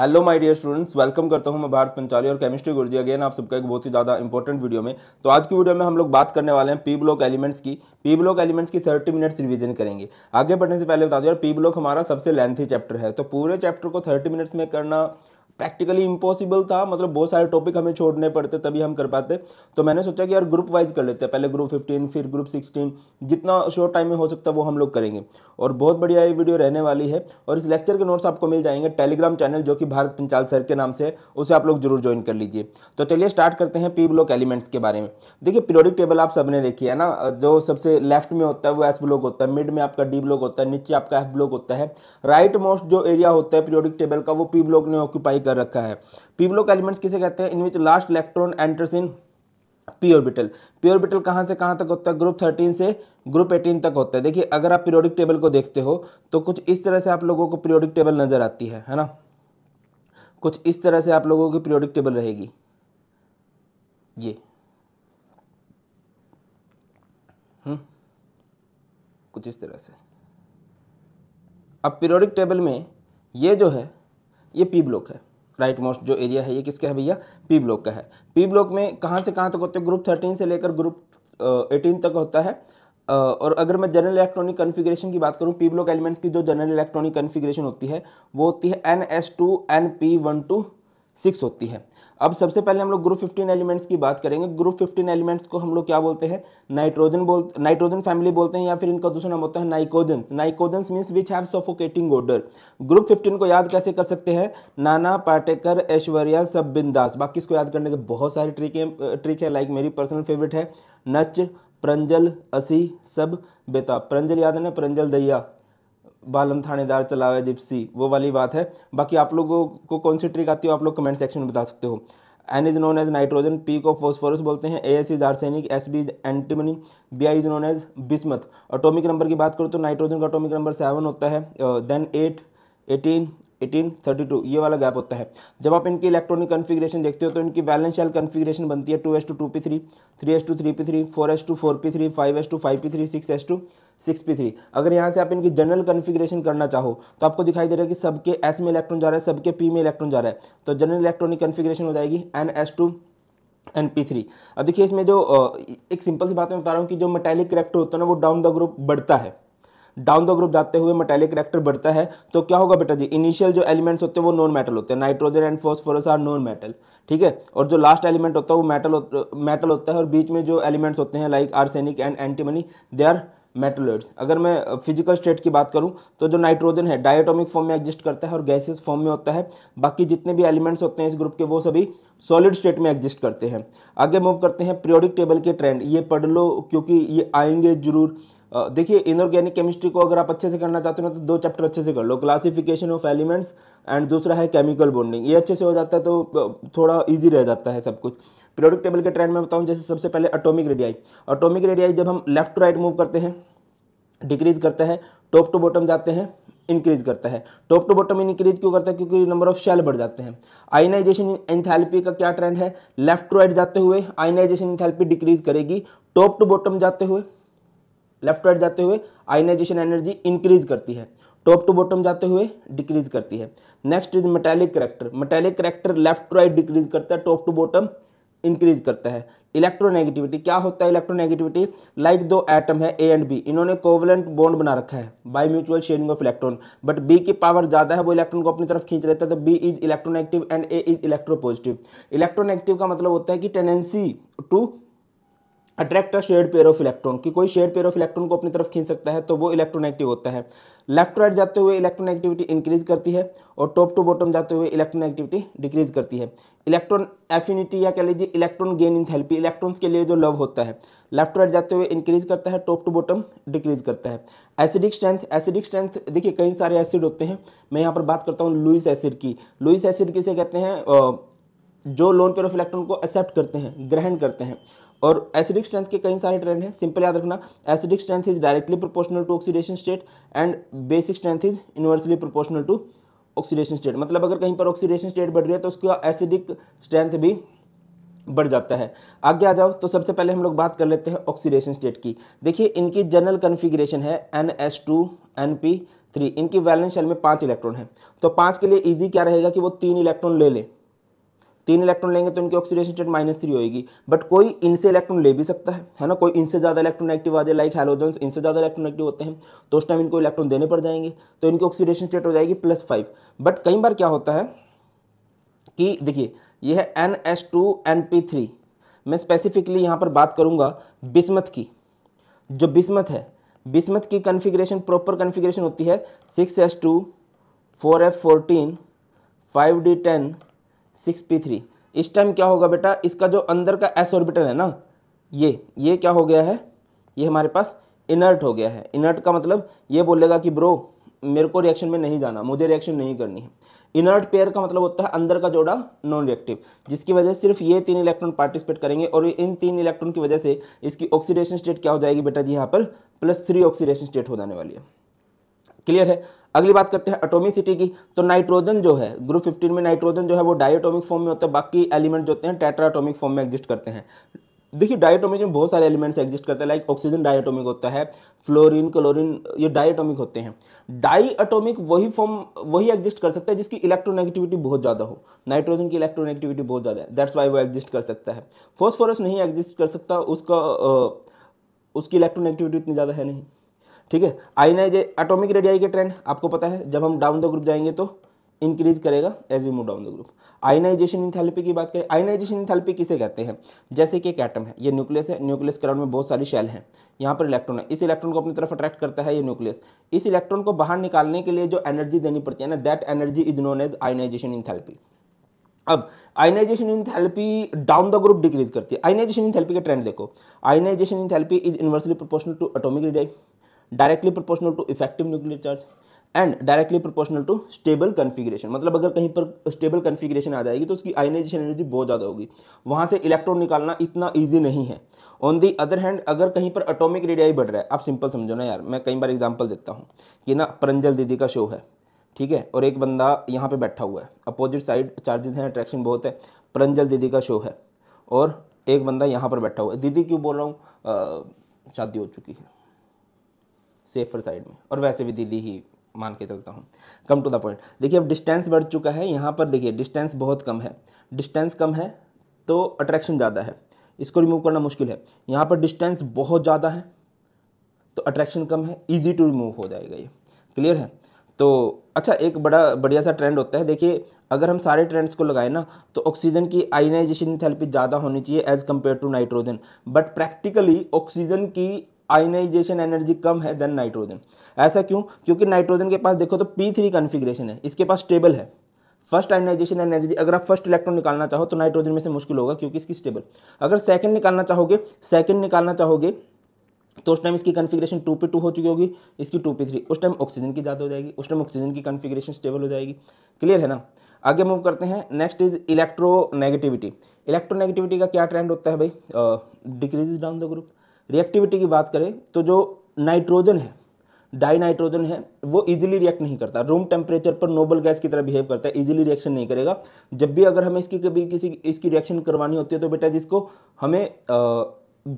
Hello my dear students welcome करता हूं मैं भारत पंचाली और केमिस्ट्री गुरुजी अगेन आप सबका एक बहुत ही ज़्यादा इंपॉर्टेंट वीडियो में तो आज की वीडियो में हम लोग बात करने वाले हैं पी ब्लॉक एलिमेंट्स की पी ब्लॉक एलिमेंट्स की थर्टी मिनट्स रिवीजन करेंगे आगे बढ़ने से पहले बता दें यार पी ब्लॉक हमारा सबसे लेंथी चैप्टर है तो पूरे चैप्टर को थर्टी मिनट्स में करना प्रैक्टिकली इम्पॉसिबल था मतलब बहुत सारे टॉपिक हमें छोड़ने पड़ते तभी हम कर पाते तो मैंने सोचा कि यार ग्रुप वाइज कर लेते हैं पहले ग्रुप फिफ्टीन फिर ग्रुप सिक्सटीन जितना शॉर्ट टाइम में हो सकता है वो हम लोग करेंगे और बहुत बढ़िया ये वीडियो रहने वाली है और इस लेक्चर के नोट्स आपको मिल जाएंगे टेलीग्राम चैनल जो कि भारत पंचाल सर के नाम से उसे आप लोग जरूर ज्वाइन कर लीजिए तो चलिए स्टार्ट करते हैं पी ब्लॉक एलिमेंट्स के बारे में देखिए पीरियोडिक टेबल आप सबने देखी है ना जो सबसे लेफ्ट में होता है वो एस ब्लॉक होता है मिड में आपका डी ब्लॉक होता है नीचे आपका एफ ब्लॉक होता है राइट मोस्ट जो एरिया होता है पीरियोडिक टेबल का वो पी ब्लॉक ने ऑक्यूपाई कर रखा है पी का एलिमेंट्स किसे कहते हैं in which last electron enters in P orbital P orbital कहाँ से कहाँ तक होता है ग्रुप थर्टीन से ग्रुप एटीन तक होता है देखिए अगर आप पीरियोडिक टेबल को देखते हो तो कुछ इस तरह से आप लोगों को पीरियोडिक टेबल नज़र आती है है ना कुछ इस तरह से आप लोगों की पीरियोडिक टेबल रहेगी ये हुँ? हम्म। कुछ इस तरह से अब पीरियोडिक टेबल में ये जो है ये पी ब्लॉक है राइट मोस्ट जो एरिया है ये किसके है भैया पी ब्लॉक का है पी ब्लॉक में कहाँ से कहाँ तक होते हैं ग्रुप थर्टीन से लेकर ग्रुप एटीन तक होता है और अगर मैं जनरल इलेक्ट्रॉनिक कन्फिग्रेशन की बात करूं पी ब्लॉक एलिमेंट्स की जो जनरल इलेक्ट्रॉनिक कन्फिग्रेशन होती है वो होती है N S two N P one two six होती है अब सबसे पहले हम लोग ग्रुप फिफ्टीन एलिमेंट्स की बात करेंगे ग्रुप फिफ्टीन एलिमेंट्स को हम लोग क्या बोलते हैं नाइट्रोजन बोल नाइट्रोजन फैमिली बोलते हैं या फिर इनका दूसरा नाम होता है pnictogens pnictogens means which have suffocating odour group fifteen को याद कैसे कर सकते हैं नाना पाटेकर ऐश्वर्या सब बिंदास बाकी इसको याद करने के बहुत सारे ट्रिक ट्रिक है लाइक मेरी पर्सनल फेवरेट है नच प्रंजल असी सब बेता प्रंजल याद है ना प्रंजल दैया बालम थानेदार चलावे जिप्सी वो वाली बात है बाकी आप लोगों को कौन सी ट्रिक आती हो आप लोग कमेंट सेक्शन में बता सकते हो N is known as nitrogen P को फॉस्फोरस बोलते हैं A S is arsenic S B is antimony B I is known as bismuth atomic number की बात करो तो नाइट्रोजन का ऑटोमिक नंबर सेवन होता है देन एट एटीन 1832 ये वाला गैप होता है जब आप इनकी इलेक्ट्रॉनिक कन्फिग्रेशन देखते हो तो इनकी बैलेंस शेल कन्फिग्रेशन बनती है two S two two P three three S two three P three four S two four P three five S two five P three six S two six P three अगर यहाँ से आप इनकी general configuration करना चाहो तो आपको दिखाई दे रहा है कि सबके एस में इलेक्ट्रॉन जा रहा है सबके पी में इलेक्ट्रॉन जा रहा है तो जनरल इलेक्ट्रॉनिक कन्फिग्रेशन हो जाएगी N S two N P three अब देखिए इसमें जो एक सिंपल सी बात मैं बता रहा हूँ कि जो मेटेलिक करेक्टर होता है ना वो डाउन द ग्रुप बढ़ता है डाउन द ग्रुप जाते हुए मेटेलिक रिएक्टर बढ़ता है तो क्या होगा बेटा जी इनिशियल जो एलिमेंट्स होते हैं वो नॉन मेटल होते हैं nitrogen and phosphorus are non metal ठीक है और जो लास्ट एलिमेंट होता है वो मेटल मेटल होता है और बीच में जो एलिमेंट्स होते हैं like arsenic and antimony they are metalloids अगर मैं फिजिकल स्टेट की बात करूं तो जो नाइट्रोजन है डायटोमिक फॉर्म में एग्जिस्ट करता है और गैसेस फॉर्म में होता है बाकी जितने भी एलिमेंट्स होते हैं इस ग्रुप के वो सभी सॉलिड स्टेट में एग्जिस्ट करते हैं आगे मूव करते हैं पीरियोडिक टेबल के ट्रेंड ये पढ़ लो क्योंकि ये आएंगे जरूर देखिए इनऑर्गेनिक केमिस्ट्री को अगर आप अच्छे से करना चाहते हो तो दो चैप्टर अच्छे से कर लो क्लासिफिकेशन ऑफ एलिमेंट्स एंड दूसरा है केमिकल बॉन्डिंग ये अच्छे से हो जाता है तो थोड़ा ईजी रह जाता है सब कुछ प्रोडक्ट टेबल के ट्रेंड में बताऊँ जैसे सबसे पहले अटोमिक रेडियाई अटोमिक रेडियाई जब हम लेफ्ट टू राइट मूव करते हैं डिक्रीज करता है टॉप टू बॉटम जाते हैं इंक्रीज करता है टॉप टू बॉटम इंक्रीज क्यों करता है क्योंकि नंबर ऑफ शेल बढ़ जाते हैं आइनाइजेशन एंथैल्पी का क्या ट्रेंड है लेफ्ट टू राइट जाते हुए आइनाइजेशन एंथैल्पी डिक्रीज करेगी टॉप टू बॉटम जाते हुए लेफ्ट राइट जाते हुए आयनाइजेशन एनर्जी इंक्रीज करती है टॉप टू बॉटम जाते हुए डिक्रीज करती है next is metallic character metallic character left right decrease करता है टॉप टू बॉटम इंक्रीज करता है इलेक्ट्रोनेगेटिविटी क्या होता है इलेक्ट्रोनेगेटिविटी लाइक दो एटम है ए एंड बी इन्होंने कोवलेंट बॉन्ड बना रखा है by mutual sharing of electron but B की पावर ज़्यादा है वो इलेक्ट्रॉन को अपनी तरफ खींच रहता है तो B is electronegative and A is positive electronegative का मतलब होता है कि tendency to attract a shared pair of electron कि कोई शेड पेयर ऑफ इलेक्ट्रॉन को अपनी तरफ खींच सकता है तो वो इलेक्ट्रोनेगेटिव होता है लेफ्ट राइट जाते हुए इलेक्ट्रोनेगेटिविटी इंक्रीज करती है और टॉप टू बॉटम जाते हुए इलेक्ट्रोनेगेटिविटी डिक्रीज करती है इलेक्ट्रॉन एफिनिटी या कह लीजिए electron gain enthalpy electrons के लिए जो लव होता है लेफ्ट राइट जाते हुए इंक्रीज करता है टॉप टू बॉटम डिक्रीज करता है एसिडिक स्ट्रेंथ एसिडिक स्ट्रेंथ देखिए कई सारे एसिड होते हैं मैं यहाँ पर बात करता हूँ लुइस एसिड की लुइस एसिड किसे कहते हैं जो लोन पेयर ऑफ इलेक्ट्रॉन को एक्सेप्ट करते हैं ग्रहण करते हैं और एसिडिक स्ट्रेंथ के कई सारे ट्रेंड हैं सिंपल याद रखना acidic strength is directly proportional to oxidation state and basic strength is universally proportional to oxidation state मतलब अगर कहीं पर ऑक्सीडेशन स्टेट बढ़ रही है तो उसका एसिडिक स्ट्रेंथ भी बढ़ जाता है आगे आ जाओ तो सबसे पहले हम लोग बात कर लेते हैं ऑक्सीडेशन स्टेट की देखिए इनकी जनरल कन्फिग्रेशन है N S two N P three इनकी वैलेंस शेल में पाँच इलेक्ट्रॉन है तो पाँच के लिए ईजी क्या रहेगा कि वो तीन इलेक्ट्रॉन ले लें तीन इलेक्ट्रॉन लेंगे तो इनकी ऑक्सीडेशन स्टेट माइनस थ्री होगी बट कोई इनसे इलेक्ट्रॉन ले भी सकता है है ना कोई इनसे ज़्यादा इलेक्ट्रॉन एक्टिव आ जाए लाइक हेलोजन इनसे ज़्यादा इलेक्ट्रॉन एक्टिव होते हैं तो उस टाइम इनको इलेक्ट्रॉन देने पड़ जाएंगे तो इनकी ऑक्सीडेशन स्टेट हो जाएगी प्लस फाइव बट कई बार क्या होता है कि देखिए यह है N S two N P three मैं स्पेसिफिकली यहाँ पर बात करूँगा बिस्मत की जो बिस्मत है बिस्मत की कन्फिग्रेशन प्रॉपर कन्फिग्रेशन होती है six S two four F fourteen five D ten six P three इस टाइम क्या होगा बेटा इसका जो अंदर का एस ऑर्बिटल है ना ये ये क्या हो गया है ये हमारे पास इनर्ट हो गया है इनर्ट का मतलब ये बोलेगा कि ब्रो मेरे को रिएक्शन में नहीं जाना मुझे रिएक्शन नहीं करनी है इनर्ट पेयर का मतलब होता है अंदर का जोड़ा नॉन रिएक्टिव जिसकी वजह से सिर्फ ये तीन इलेक्ट्रॉन पार्टिसिपेट करेंगे और इन तीन इलेक्ट्रॉन की वजह से इसकी ऑक्सीडेशन स्टेट क्या हो जाएगी बेटा जी यहाँ पर प्लस थ्री ऑक्सीडेशन स्टेट हो जाने वाली है क्लियर है अगली बात करते हैं अटोमिसिटी की तो नाइट्रोजन जो है ग्रुप 15 में नाइट्रोजन जो है वो डायटोमिक फॉर्म में होता है बाकी एलिमेंट जो होते हैं टेट्राटोमिक फॉर्म में एग्जिस्ट करते हैं देखिए डायटोमिक में बहुत सारे एलिमेंट्स एग्जिस्ट करते हैं लाइक ऑक्सीजन डायटोमिक होता है फ्लोरिन क्लोरीन ये डायटोमिक होते हैं डाईटोमिक वही फॉर्म वही एग्जिस्ट कर सकता है जिसकी इलेक्ट्रोनेगेटिविटी बहुत ज़्यादा हो नाइट्रोजन की इलेक्ट्रोनेगेटिविटी बहुत ज़्यादा है दैट्स वाई वो एग्जिस्ट कर सकता है फोस्फोरस नहीं एग्जिस्ट कर सकता उसका उसकी इलेक्ट्रोनेगेटिविटी उतनी ज़्यादा है नहीं ठीक है आइनाइज एटोमिक रेडियाई के ट्रेंड आपको पता है जब हम डाउन द ग्रुप जाएंगे तो इंक्रीज करेगा as we move down the group ionisation enthalpy की बात करें आइनाइजेशन इंथैल्पी किसे कहते हैं जैसे कि एक एटम है ये न्यूक्लियस है न्यूक्लियस क्राउंड में बहुत सारी शेल है यहाँ पर इलेक्ट्रॉन है इस इलेक्ट्रॉन को अपनी तरफ अट्रैक्ट करता है ये न्यूक्लियस इस इलेक्ट्रॉन को बाहर निकालने के लिए जो एनर्जी देनी पड़ती है ना that energy is known as ionisation enthalpy अब ionisation enthalpy down the group decrease करती है आइनाइजेशन इंथैल्पी का ट्रेंड देखो ionisation enthalpy is inversely proportional to atomic radii directly proportional to effective nuclear charge and directly proportional to stable configuration मतलब अगर कहीं पर stable configuration आ जाएगी तो उसकी आइनाइजेशन एनर्जी बहुत ज़्यादा होगी वहाँ से इलेक्ट्रॉन निकालना इतना ईजी नहीं है ऑन दी अदर हैंड अगर कहीं पर अटोमिक रेडियाई बढ़ रहा है आप सिंपल समझो ना यार मैं कई बार एग्जाम्पल देता हूँ कि ना परंजल दीदी का शो है ठीक है और एक बंदा यहाँ पर बैठा हुआ है अपोजिट साइड चार्जेस हैं अट्रैक्शन बहुत है परंजल दीदी का शो है और एक बंदा यहाँ पर बैठा हुआ है दीदी क्यों बोल रहा हूँ शादी हो चुकी है सेफर साइड में और वैसे भी दिल्ली ही मान के चलता हूँ कम टू द पॉइंट देखिए अब डिस्टेंस बढ़ चुका है यहाँ पर देखिए डिस्टेंस बहुत कम है डिस्टेंस कम है तो अट्रैक्शन ज़्यादा है इसको रिमूव करना मुश्किल है यहाँ पर डिस्टेंस बहुत ज़्यादा है तो अट्रैक्शन कम है ईजी टू रिमूव हो जाएगा ये क्लियर है तो अच्छा एक बड़ा बढ़िया सा ट्रेंड होता है देखिए अगर हम सारे ट्रेंड्स को लगाएं ना तो ऑक्सीजन की आइनाइजेशन थेरेपी ज़्यादा होनी चाहिए as compared to nitrogen but practically oxygen की आइनाइजेशन एनर्जी कम है देन नाइट्रोजन ऐसा क्यों क्योंकि नाइट्रोजन के पास देखो तो पी थ्री कन्फिग्रेशन है इसके पास स्टेबल है फर्स्ट आइनाइजेशन एनर्जी अगर आप फर्स्ट इलेक्ट्रॉन निकालना चाहो तो नाइट्रोजन में से मुश्किल होगा क्योंकि इसकी स्टेबल अगर सेकंड निकालना चाहोगे सेकंड निकालना चाहोगे तो उस टाइम इसकी कन्फिग्रेशन टू पे टू हो चुकी होगी इसकी टू पे थ्री उस टाइम ऑक्सीजन की ज़्यादा हो जाएगी उस टाइम ऑक्सीजन की कन्फिग्रेशन स्टेबल हो जाएगी क्लियर है ना आगे मूव करते हैं नेक्स्ट इज इलेक्ट्रोनेगेटिविटी नेगेटिविटी का क्या ट्रेंड होता है भाई decrease down the group reactivity की बात करें तो जो नाइट्रोजन है डाई नाइट्रोजन है वो इजीली रिएक्ट नहीं करता रूम टेम्परेचर पर नोबल गैस की तरह बिहेव करता है इजीली रिएक्शन नहीं करेगा जब भी अगर हमें इसकी कभी किसी इसकी रिएक्शन करवानी होती है तो बेटा जिसको हमें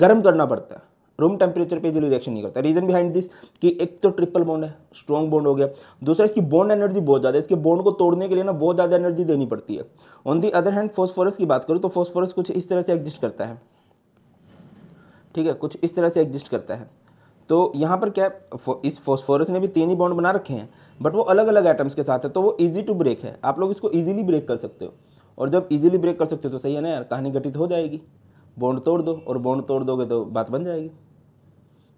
गर्म करना पड़ता है रूम टेम्परेचर पे इजीली रिएक्शन नहीं करता रीजन बिहाइंड दिस कि एक तो ट्रिपल बॉन्ड है स्ट्रॉन्ग बॉन्ड हो गया दूसरा इसकी बॉन्ड एनर्जी बहुत ज़्यादा है इसके बॉन्ड को तोड़ने के लिए ना बहुत ज़्यादा एनर्जी देनी पड़ती है on the other hand phosphorus की बात करूँ तो फॉस्फोरस कुछ इस तरह से एग्जिस्ट करता है ठीक है कुछ इस तरह से एग्जिस्ट करता है तो यहाँ पर क्या इस फॉस्फोरस ने भी तीन ही बॉन्ड बना रखे हैं बट वो अलग अलग आइटम्स के साथ है तो वो ईजी टू ब्रेक है आप लोग इसको ईजिली ब्रेक कर सकते हो और जब ईजिली ब्रेक कर सकते हो तो सही है ना यार कहानी गठित हो जाएगी बॉन्ड तोड़ दो और बॉन्ड तोड़ दोगे तो बात बन जाएगी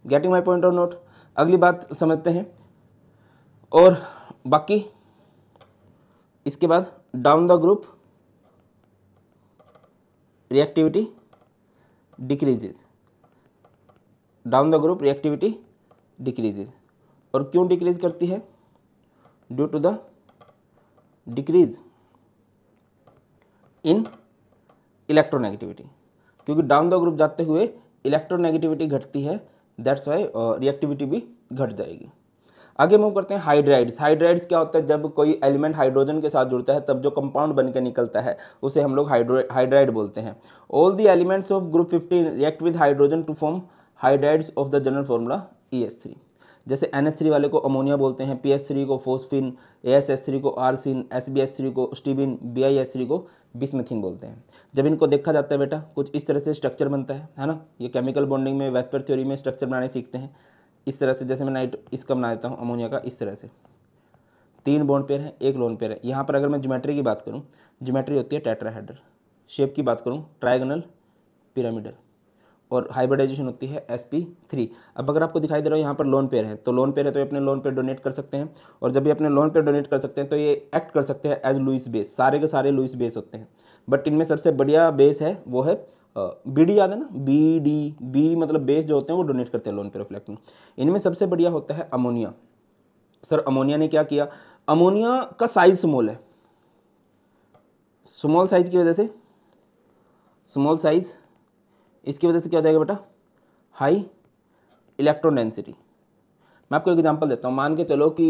getting my point of note अगली बात समझते हैं और बाकी इसके बाद down the group reactivity decreases down the group reactivity decreases और क्यों डिक्रीज करती है due to the decrease in electronegativity क्योंकि डाउन द ग्रुप जाते हुए इलेक्ट्रोनेगेटिविटी घटती है दैट्स वाई रिएक्टिविटी भी घट जाएगी आगे मूव करते हैं हाइड्राइड्स हाइड्राइड्स क्या होता है जब कोई एलिमेंट हाइड्रोजन के साथ जुड़ता है तब जो कंपाउंड बनकर निकलता है उसे हम लोग हाइड्रो हाइड्राइड बोलते हैं all the elements of group 15 react with hydrogen to form hydrides of the general formula E e S three जैसे एन एस थ्री वाले को अमोनिया बोलते हैं पी एस थ्री को phosphine A S S three को arsine S B S three को stibine B I S three को bismuthine बोलते हैं जब इनको देखा जाता है बेटा कुछ इस तरह से स्ट्रक्चर बनता है है ना ये केमिकल बॉन्डिंग में वेस्पर थ्योरी में स्ट्रक्चर बनाने सीखते हैं इस तरह से जैसे मैं नाइट इसका बना देता हूँ अमोनिया का इस तरह से तीन बॉन्ड पेयर है एक लोन पेयर है यहाँ पर अगर मैं ज्योमेट्री की बात करूँ ज्योमेट्री होती है टेट्राहेड्रल शेप की बात करूँ ट्राइगनल पिरामिडल और हाइब्रिडाइजेशन होती है एस पी थ्री अब अगर आपको दिखाई दे रहा हो यहाँ पर लोन पेयर है तो लोन पेयर है तो ये अपने लोन पेयर डोनेट कर सकते हैं और जब ये अपने लोन पेयर डोनेट कर सकते हैं तो ये एक्ट कर सकते हैं एज लुइस बेस सारे के सारे लुइस बेस होते हैं बट इनमें सबसे बढ़िया बेस है वो है बी डी याद है ना बी डी बी मतलब बेस जो होते हैं वो डोनेट करते हैं लोन पेयर ऑफ में इनमें सबसे बढ़िया होता है अमोनिया सर अमोनिया ने क्या किया अमोनिया का साइज स्मॉल है स्मॉल साइज की वजह से स्मॉल साइज़ इसकी वजह से क्या हो जाएगा बेटा हाई इलेक्ट्रॉन डेंसिटी मैं आपको एक एग्जांपल देता हूँ मान के चलो कि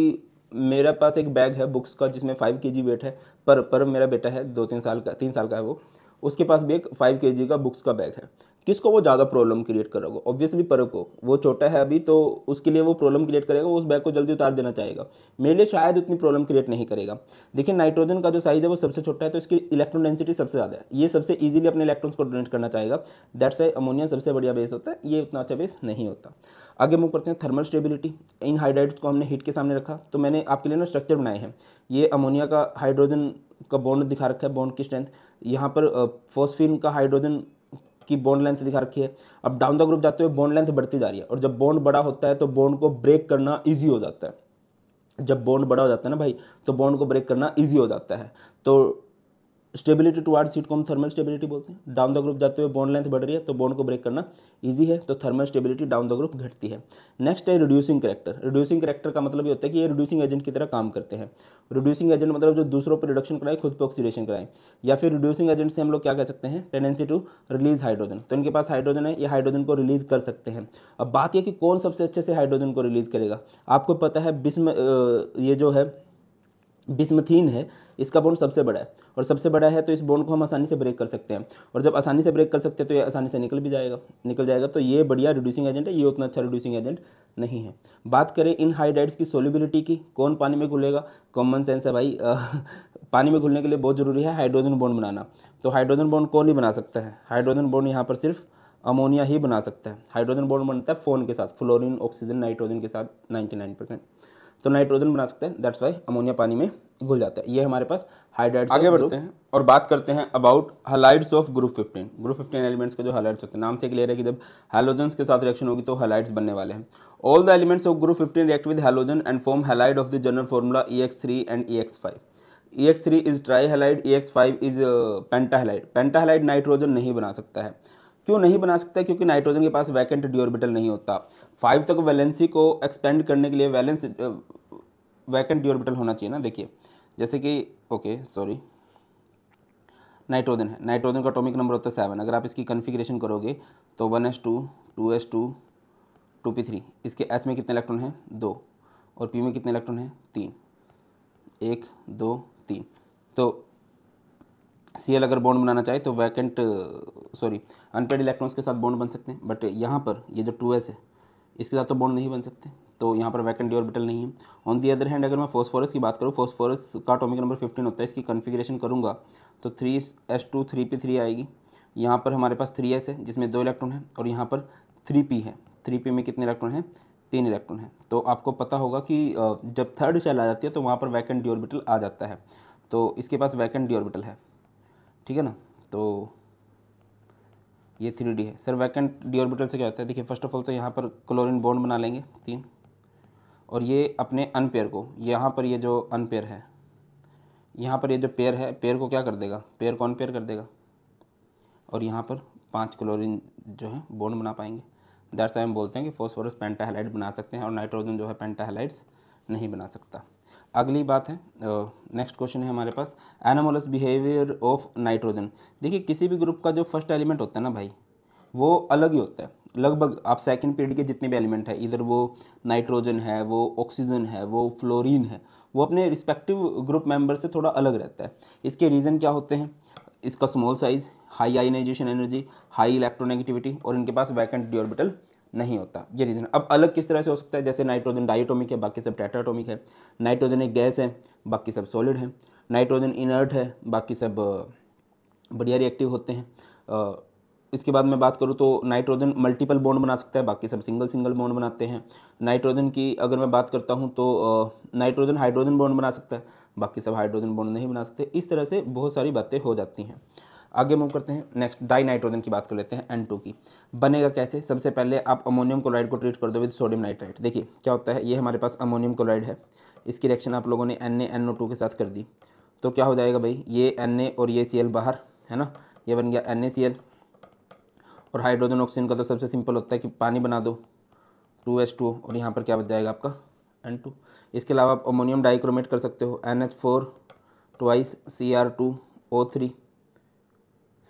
मेरे पास एक बैग है बुक्स का जिसमें फाइव के जी वेट है पर पर मेरा बेटा है दो तीन साल का तीन साल का है वो उसके पास भी एक फाइव के का बुक्स का बैग है किसको वो ज़्यादा प्रॉब्लम क्रिएट करेगा ऑब्वियसली पर को वो छोटा है अभी तो उसके लिए वो प्रॉब्लम क्रिएट करेगा वो उस बैग को जल्दी उतार देना चाहेगा मेरे लिए शायद उतनी प्रॉब्लम क्रिएट नहीं करेगा देखिए नाइट्रोजन का जो साइज़ है वो सबसे छोटा है तो इसकी इलेक्ट्रॉन डेंसिटी सबसे ज़्यादा है ये सबसे ईजिली अपने इलेक्ट्रॉन्स को डोनेट करना चाहेगा दैट्स वाई अमोनिया सबसे बढ़िया बेस होता है ये उतना अच्छा बेस नहीं होता आगे मूव करते हैं थर्मल स्टेबिलिटी इन हाइड्राइड्स को हमने हीट के सामने रखा तो मैंने आपके लिए ना स्ट्रक्चर बनाए हैं ये अमोनिया का हाइड्रोजन का बॉन्ड दिखा रखा है बॉन्ड की स्ट्रेंथ यहाँ पर फोस्फिन का हाइड्रोजन की बॉन्ड लेंथ दिखा रखी है अब डाउन द ग्रुप जाते हुए बॉन्ड लेंथ बढ़ती जा रही है और जब बॉन्ड बड़ा होता है तो बॉन्ड को ब्रेक करना ईजी हो जाता है जब बॉन्ड बड़ा हो जाता है ना भाई तो बॉन्ड को ब्रेक करना ईजी हो जाता है तो स्टेबिलिटी टू वार्ड सीट को हम थर्मल स्टेबिलिटी बोलते हैं डाउन द ग्रुप जाते हुए बॉन्ड लेंथ बढ़ रही है तो बॉन्ड को ब्रेक करना ईजी है तो thermal stability down the group घटती है नेक्स्ट है रिड्यूसिंग करेक्टर रिड्यूसिंग करेक्टर का मतलब ये होता है कि ये रिड्यूसिंग एजेंट की तरह काम करते हैं रिड्यूसिंग एजेंट मतलब जो दूसरों पर रिडक्शन कराए खुद पर ऑक्सीडेशन कराए या फिर रिड्यूसिंग एजेंट से हम लोग क्या कह सकते हैं टेंडेंसी टू रिलीज हाइड्रोजन तो इनके पास हाइड्रोजन है ये हाइड्रोजन को रिलीज कर सकते हैं अब बात यह कि कौन सबसे अच्छे से हाइड्रोजन को रिलीज करेगा आपको पता है बिस्म ये जो है बिस्मथीन है इसका बोन सबसे बड़ा है और सबसे बड़ा है तो इस बोन को हम आसानी से ब्रेक कर सकते हैं और जब आसानी से ब्रेक कर सकते हैं तो ये आसानी से निकल भी जाएगा निकल जाएगा तो ये बढ़िया रिड्यूसिंग एजेंट है ये उतना अच्छा रिड्यूसिंग एजेंट नहीं है बात करें इन हाइड्राइड्स की सोलिबिलिटी की कौन पानी में घुलेगा कॉमन सेंस है भाई आ, पानी में घुलने के लिए बहुत ज़रूरी है हाइड्रोजन बोन बनाना तो हाइड्रोजन बोन कौन ही बना सकता है हाइड्रोजन बोन यहाँ पर सिर्फ अमोनिया ही बना सकता है हाइड्रोजन बोन बनता है फ़ोन के साथ फ्लोरिन ऑक्सीजन नाइट्रोजन के साथ नाइन परसेंट तो नाइट्रोजन बना सकते हैं दैट्स वाई अमोनिया पानी में घुल जाता है ये हमारे पास हाइड्राइट आगे बढ़ते हैं और बात करते हैं about halides of group 15 group 15 elements के जो हलाइड्स होते हैं नाम से क्लियर है कि जब हेलोजन्स के साथ रिएक्शन होगी तो हलाइड्स बनने वाले हैं all the elements of group 15 react with halogen and form halide of the general formula E X three and E X five E X three is tri halide E X five is penta pentahalide nitrogen नहीं बना सकता है क्यों नहीं बना सकता क्योंकि nitrogen के पास वैकेंट डी ऑर्बिटल नहीं होता फाइव तक वैलेंसी को एक्सपेंड करने के लिए वैलेंस वैकेंट डी ऑर्बिटल होना चाहिए ना देखिए जैसे कि ओके सॉरी नाइट्रोजन है नाइट्रोजन का अटोमिक नंबर होता है सेवन अगर आप इसकी कन्फिग्रेशन करोगे तो one S two two S two two P three इसके एस में कितने इलेक्ट्रॉन हैं दो और पी में कितने इलेक्ट्रॉन हैं तीन एक दो तीन तो सी अगर बॉन्ड बनाना चाहे तो वैकेंट सॉरी अनपेड इलेक्ट्रॉन्स के साथ बॉन्ड बन सकते हैं बट यहाँ पर ये जो टू है इसके साथ तो बॉन्ड नहीं बन सकते तो यहाँ पर वैकेंट ऑर्बिटल नहीं है ऑन दी अदर हैंड अगर मैं फॉस्फोरस की बात करूँ फॉस्फोरस का अटोमिक नंबर 15 होता है इसकी कन्फिग्रेशन करूँगा तो three S two three P three आएगी यहाँ पर हमारे पास थ्री एस है जिसमें दो इलेक्ट्रॉन है और यहाँ पर थ्री पी है थ्री पी में कितने इलेक्ट्रॉन हैं तीन इलेक्ट्रॉन हैं तो आपको पता होगा कि जब थर्ड सेल आ जाती है तो वहाँ पर वैकेंट ऑर्बिटल आ जाता है तो इसके पास वैकेंट ऑर्बिटल है ठीक है ना तो ये थ्री डी है सर वैकेंट डी ऑर्बिटल से क्या होता है देखिए फर्स्ट ऑफ ऑल तो यहाँ पर क्लोरीन बॉन्ड बना लेंगे तीन और ये अपने अनपेयर को यहाँ पर ये जो अनपेयर है यहाँ पर ये जो पेयर है पेयर को क्या कर देगा पेयर को अनपेयर कर देगा और यहाँ पर पांच क्लोरीन जो है बॉन्ड बना पाएंगे दैट्स हम बोलते हैं कि फॉस्फोरस पेंटाहेलाइड बना सकते हैं और नाइट्रोजन जो है पेंटाहेलाइड्स नहीं बना सकता अगली बात है नेक्स्ट क्वेश्चन है हमारे पास एनामोलस बिहेवियर ऑफ नाइट्रोजन देखिए किसी भी ग्रुप का जो फर्स्ट एलिमेंट होता है ना भाई वो अलग ही होता है लगभग आप सेकंड पीरियड के जितने भी एलिमेंट है इधर वो नाइट्रोजन है वो ऑक्सीजन है वो फ्लोरीन है वो अपने रिस्पेक्टिव ग्रुप मेंबर से थोड़ा अलग रहता है इसके रीज़न क्या होते हैं इसका small size high ionisation energy high electronegativity और इनके पास वैकेंट डिऑर्बिटल नहीं होता ये रीज़न अब अलग किस तरह से हो सकता है जैसे नाइट्रोजन डाइटोमिक है बाकी सब टैटाटोमिक है नाइट्रोजन एक गैस है बाकी सब सॉलिड है नाइट्रोजन इनर्ट है बाकी सब बढ़िया रिएक्टिव होते हैं इसके बाद मैं बात करूँ तो नाइट्रोजन मल्टीपल बॉन्ड बना सकता है बाकी सब सिंगल सिंगल बॉन्ड बनाते हैं नाइट्रोजन की अगर मैं बात करता हूँ तो नाइट्रोजन हाइड्रोजन बॉन्ड बना सकता है बाकी सब हाइड्रोजन बॉन्ड नहीं बना सकते इस तरह से बहुत सारी बातें हो जाती हैं आगे मूव करते हैं नेक्स्ट डाई नाइट्रोजन की बात कर लेते हैं एन की बनेगा कैसे सबसे पहले आप अमोनियम क्लोराइड को ट्रीट कर दो विद सोडियम नाइट्राइट देखिए क्या होता है ये हमारे पास अमोनियम क्लोराइड है इसकी रिएक्शन आप लोगों ने एन ए के साथ कर दी तो क्या हो जाएगा भाई ये एन और ये सी बाहर है ना ये बन गया एन और हाइड्रोजन ऑक्सीजन का तो सबसे सिंपल होता है कि पानी बना दो टू एच टू और यहाँ पर क्या बच जाएगा आपका एन टू इसके अलावा आप अमोनियम डाइक्रोमेट कर सकते हो N H four twice C R two O three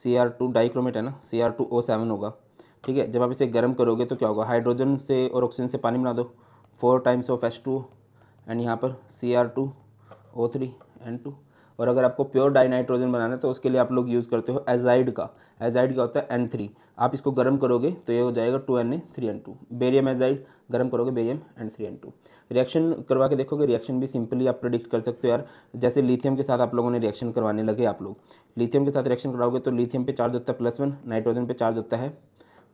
C R two dichromate है ना C R two O seven होगा ठीक है जब आप इसे गर्म करोगे तो क्या होगा हाइड्रोजन से और ऑक्सीजन से पानी मिला दो four times of H two and यहाँ पर C R two O three and two और अगर आपको प्योर डाइनाइट्रोजन बनाना है तो उसके लिए आप लोग यूज़ करते हो एजाइड का एजाइड क्या होता है एन थ्री आप इसको गर्म करोगे तो ये हो जाएगा two N A three N two barium azide गर्म करोगे barium and three N two reaction करवा के देखोगे रिएक्शन भी सिंपली आप प्रेडिक्ट कर सकते हो यार जैसे लिथियम के साथ आप लोगों ने रिएक्शन करवाने लगे आप लोग लिथियम के साथ रिएक्शन कराओगे तो लिथियम पे चार्ज होता है प्लस वन नाइट्रोजन पे चार्ज होता है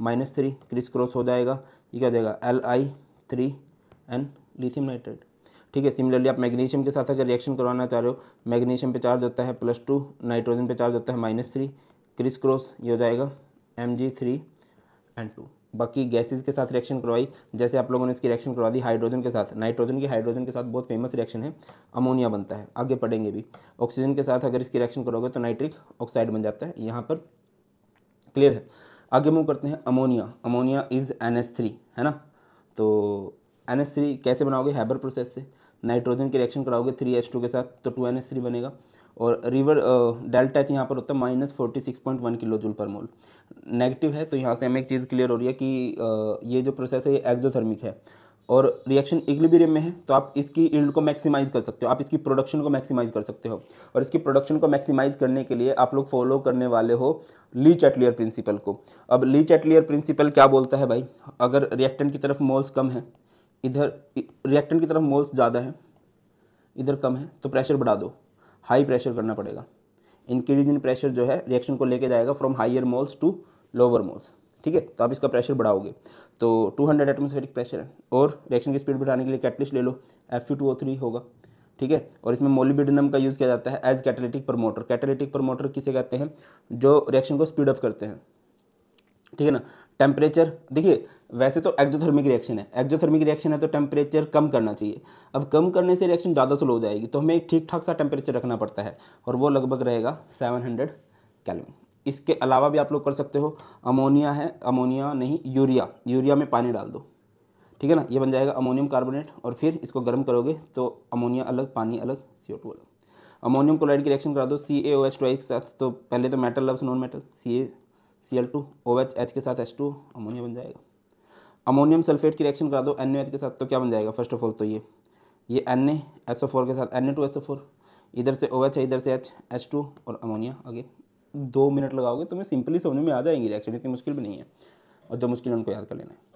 माइनस थ्री क्रिस क्रॉस हो जाएगा ये क्या हो जाएगा L I three N lithium nitrate ठीक है सिमिलरली आप मैग्नीशियम के साथ अगर रिएक्शन करवाना चाह रहे हो मैग्नीशियम पे चार्ज होता है प्लस टू नाइट्रोजन पे चार्ज होता है माइनस थ्री क्रिस क्रॉस ये हो जाएगा M G three and two बाकी गैसेज के साथ रिएक्शन करवाई जैसे आप लोगों ने इसकी रिएक्शन करवा दी हाइड्रोजन के साथ नाइट्रोजन की हाइड्रोजन के साथ बहुत फेमस रिएक्शन है अमोनिया बनता है आगे पढ़ेंगे भी ऑक्सीजन के साथ अगर इसकी रिएक्शन करोगे तो नाइट्रिक ऑक्साइड बन जाता है यहाँ पर क्लियर है आगे मूव करते हैं अमोनिया अमोनिया इज़ एन है ना तो एन कैसे बनाओगे हैबर प्रोसेस से नाइट्रोजन की रिएक्शन कराओगे थ्री एच टू के साथ तो टू एन एस थ्री बनेगा और रिवर डेल्टा एच यहाँ पर होता है minus forty six point one kilo joule per mole negative है तो यहाँ से हमें एक चीज़ क्लियर हो रही है कि uh, ये जो प्रोसेस है ये एक्जोथर्मिक है और रिएक्शन इक्लिबेरियम में है तो आप इसकी ईल्ड को मैक्सिमाइज कर सकते हो आप इसकी प्रोडक्शन को मैक्सिमाइज कर सकते हो और इसकी प्रोडक्शन को मैक्सिमाइज करने के लिए आप लोग फॉलो करने वाले हो ली चैटलियर प्रिंसिपल को अब ली चैटलियर प्रिंसिपल क्या बोलता है भाई अगर रिएक्टेंट की तरफ मोल्स कम है इधर रिएक्टेंट की तरफ मोल्स ज़्यादा है इधर कम है तो प्रेशर बढ़ा दो हाई प्रेशर करना पड़ेगा इंक्रीज इन प्रेशर जो है रिएक्शन को लेके जाएगा from higher moles to lower moles ठीक है तो आप इसका प्रेशर बढ़ाओगे तो 200 हंड्रेड एटमोसफेरिक प्रेशर है और रिएक्शन की स्पीड बढ़ाने के लिए कैटलिस्ट ले लो एफ होगा ठीक है और इसमें मोलिबिडनम का यूज़ किया जाता है as catalytic promoter catalytic promoter किसे कहते हैं जो रिएक्शन को स्पीड अप करते हैं ठीक है ना टेम्परेचर देखिए वैसे तो एक्जोथर्मिक रिएक्शन है एक्जोथर्मिक रिएक्शन है तो टेम्परेचर कम करना चाहिए अब कम करने से रिएक्शन ज़्यादा स्लो हो जाएगी तो हमें ठीक ठाक सा टेम्परेचर रखना पड़ता है और वो लगभग रहेगा 700 हंड्रेड कैलविन इसके अलावा भी आप लोग कर सकते हो अमोनिया है अमोनिया नहीं यूरिया यूरिया में पानी डाल दो ठीक है ना ये बन जाएगा अमोनियम कार्बोनेट और फिर इसको गर्म करोगे तो अमोनिया अलग पानी अलग सी अलग अमोनियम क्लोराइड की रिएक्शन करा दो सी ए ओ एच टू के साथ तो पहले तो metal loves non metal C A C L two O H H के साथ एच टू अमोनिया बन जाएगा अमोनियम सल्फेट की रिएक्शन करा दो एन एच के साथ तो क्या बन जाएगा फर्स्ट ऑफ ऑल तो ये ये एन एस ओ फोर के साथ N A two S O four इधर से ओ एच है इधर से एच एच टू और अमोनिया आगे दो मिनट लगाओगे तो मैं सिंपली समझ में आ जाएंगी रिएक्शन इतनी मुश्किल भी नहीं है और जो मुश्किल है उनको याद कर लेना है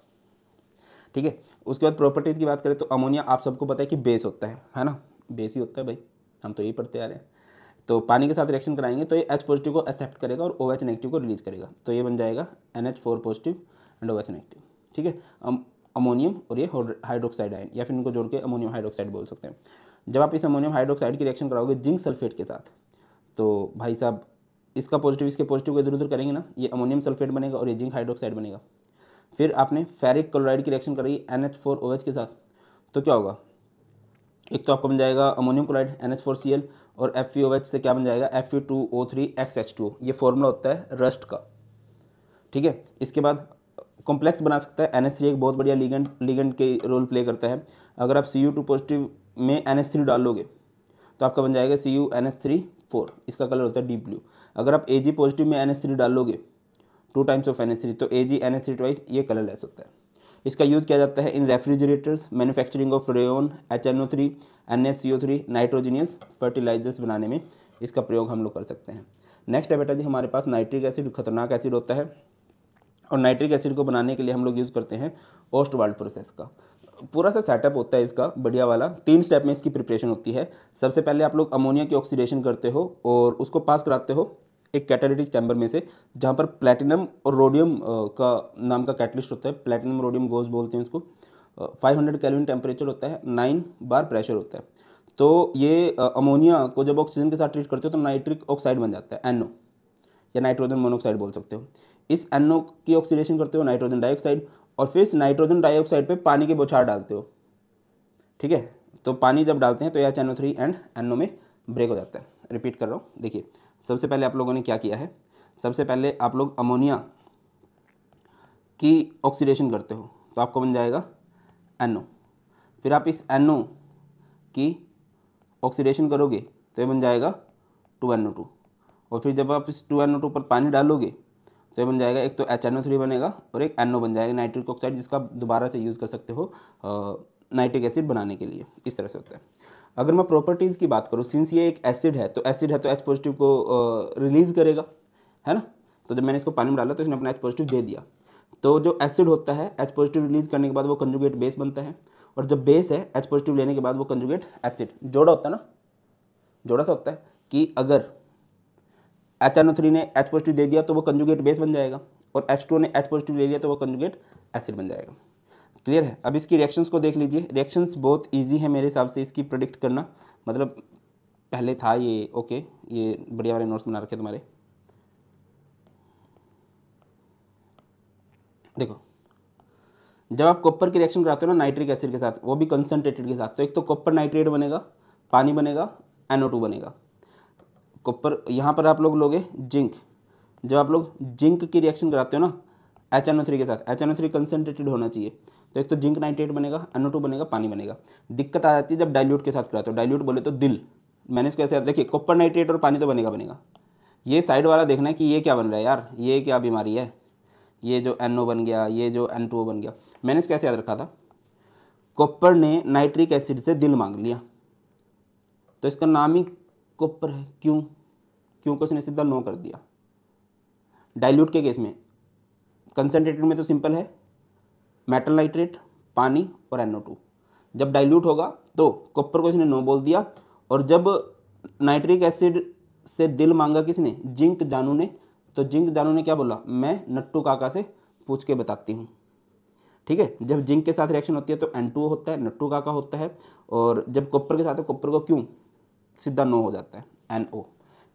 ठीक है उसके बाद प्रॉपर्टीज़ की बात करें तो अमोनिया आप सबको पता है कि बेस होता है है ना बेस ही होता है भाई हम तो यही पढ़ते आ रहे हैं तो पानी के साथ रिएक्शन कराएंगे तो ये एच पॉजिटिव को एक्सेप्ट करेगा और ओ OH नेगेटिव को रिलीज करेगा तो ये बन जाएगा N H four positive and O OH negative ठीक है अमोनियम और ये हाइड्रोक्साइड आयन या फिर इनको जोड़ के अमोनियम हाइड्रोक्साइड बोल सकते हैं जब आप इस अमोनियम हाइड्रोक्साइड की रिएक्शन कराओगे जिंक सल्फेट के साथ तो भाई साहब इसका पॉजिटिव इसके पॉजिटिव को इधर उधर करेंगे ना ये अमोनियम सल्फेट बनेगा और ये जिंक हाइड्रोक्साइड बनेगा फिर आपने फेरिक क्लोराइड की रिएक्शन कराई N H four O H के साथ तो क्या होगा एक तो आपको बन जाएगा ammonium chloride N H four C L और एफ यू एच से क्या बन जाएगा F U two O three X H two ये फॉर्मूला होता है रस्ट का ठीक है इसके बाद कॉम्प्लेक्स बना सकता है एन एस थ्री एक बहुत बढ़िया लीगेंट लीगेंट के रोल प्ले करता है अगर आप सी यू टू पॉजिटिव में एन एस थ्री डालोगे तो आपका बन जाएगा C U N S three four इसका कलर होता है डीप ब्लू अगर आप ए जी पॉजिटिव में एन एस थ्री डालोगे two times of N S three तो A G N S three twice ये कलर लेस होता है इसका यूज़ किया जाता है in refrigerators manufacturing of rain H N O three N S C O three nitrogenous fertilisers बनाने में इसका प्रयोग हम लोग कर सकते हैं नेक्स्ट है बेटा जी हमारे पास नाइट्रिक एसिड खतरनाक एसिड होता है और नाइट्रिक एसिड को बनाने के लिए हम लोग यूज़ करते हैं ओस्ट वाल्ड प्रोसेस का पूरा सा सेटअप होता है इसका बढ़िया वाला तीन स्टेप में इसकी प्रिपरेशन होती है सबसे पहले आप लोग अमोनिया की ऑक्सीडेशन करते हो और उसको पास कराते हो एक कैटालिटिक चैम्बर में से जहाँ पर प्लेटिनम और रोडियम का नाम का कैटलिस्ट होता है प्लेटिनम रोडियम गोज बोलते हैं उसको 500 हंड्रेड कैलविन टेम्परेचर होता है नाइन बार प्रेशर होता है तो ये अमोनिया को जब ऑक्सीजन के साथ ट्रीट करते हो तो नाइट्रिक ऑक्साइड बन जाता है एनओ या नाइट्रोजन मोनोऑक्साइड बोल सकते हो इस एनओ की ऑक्सीडेशन करते हो नाइट्रोजन डाइऑक्साइड और फिर इस नाइट्रोजन डाइऑक्साइड पे पानी के बोछार डालते हो ठीक है तो पानी जब डालते हैं तो यह H N O three and N O में ब्रेक हो जाता है रिपीट कर रहा हूँ देखिए सबसे पहले आप लोगों ने क्या किया है सबसे पहले आप लोग अमोनिया की ऑक्सीडेशन करते हो तो आपको बन जाएगा एनओ फिर आप इस एनओ की ऑक्सीडेशन करोगे तो ये बन जाएगा टू एन ओ टू और फिर जब आप इस टू एन ओ टू पर पानी डालोगे तो ये बन जाएगा एक तो एच एन ओ थ्री बनेगा और एक एन ओ बन जाएगा नाइट्रिक ऑक्साइड जिसका दोबारा से यूज़ कर सकते हो नाइट्रिक एसिड बनाने के लिए इस तरह से होता है अगर मैं प्रॉपर्टीज़ की बात करूँ सिंस ये एक एसिड है तो एसिड है तो एच पॉजिटिव को रिलीज़ करेगा है ना तो जब मैंने इसको पानी में डाला तो इसने अपना एच पॉजिटिव दे दिया तो जो एसिड होता है एच पॉजिटिव रिलीज़ करने के बाद वो कंजुगेट बेस बनता है और जब बेस है एच पॉजिटिव लेने के बाद वो कंजुगेट एसिड जोड़ा होता है ना जोड़ा सा होता है कि अगर एच एन ओ थ्री ने एच पॉजिटिव दे दिया तो वो कंजुगेट बेस बन जाएगा और एच टू ने एच पॉजिटिव ले लिया तो वो कंजुगेट एसिड बन जाएगा क्लियर है अब इसकी रिएक्शंस को देख लीजिए रिएक्शंस बहुत ईजी है मेरे हिसाब से इसकी प्रोडिक्ट करना मतलब पहले था ये ओके ये बढ़िया वाले नोट्स बना रखे तुम्हारे देखो जब आप कॉपर की रिएक्शन कराते हो ना नाइट्रिक एसिड के साथ वो भी कंसनट्रेटेड के साथ तो एक तो कॉपर नाइट्रेट बनेगा पानी बनेगा एनओ टू बनेगा कॉपर यहाँ पर आप लोग लोगे जिंक जब आप लोग जिंक की रिएक्शन कराते हो ना एच एन ओ थ्री के साथ H N O three concentrated होना चाहिए तो एक तो जिंक नाइट्रेट बनेगा एनओ बनेगा पानी बनेगा दिक्कत आ जाती है जब डाइल्यूट के साथ कराते हो डाइल्यूट बोले तो दिल मैंने इसको ऐसे देखिए कॉपर नाइट्रेट और पानी तो बनेगा बनेगा ये साइड वाला देखना है कि ये क्या बन रहा है यार ये क्या बीमारी है ये जो एन बन गया ये जो एन बन गया मैंने इसको ऐसे याद रखा था कॉपर ने नाइट्रिक एसिड से दिल मांग लिया तो इसका नाम ही कॉपर है क्यों क्योंकि उसने सीधा नो कर दिया डाइल्यूट के केस में कंसनट्रेटेड में तो सिंपल है मेटल नाइट्रेट पानी और एनओ टू जब डाइल्यूट होगा तो कॉपर को इसने नो बोल दिया और जब नाइट्रिक एसिड से दिल मांगा किसने जिंक जानू ने तो जिंक जानू ने क्या बोला मैं नट्टू काका से पूछ के बताती हूँ ठीक है जब जिंक के साथ रिएक्शन होती है तो एन टू होता है नट्टू काका होता है और जब कॉपर के साथ है कॉपर तो को क्यों सीधा नो हो जाता है एन ओ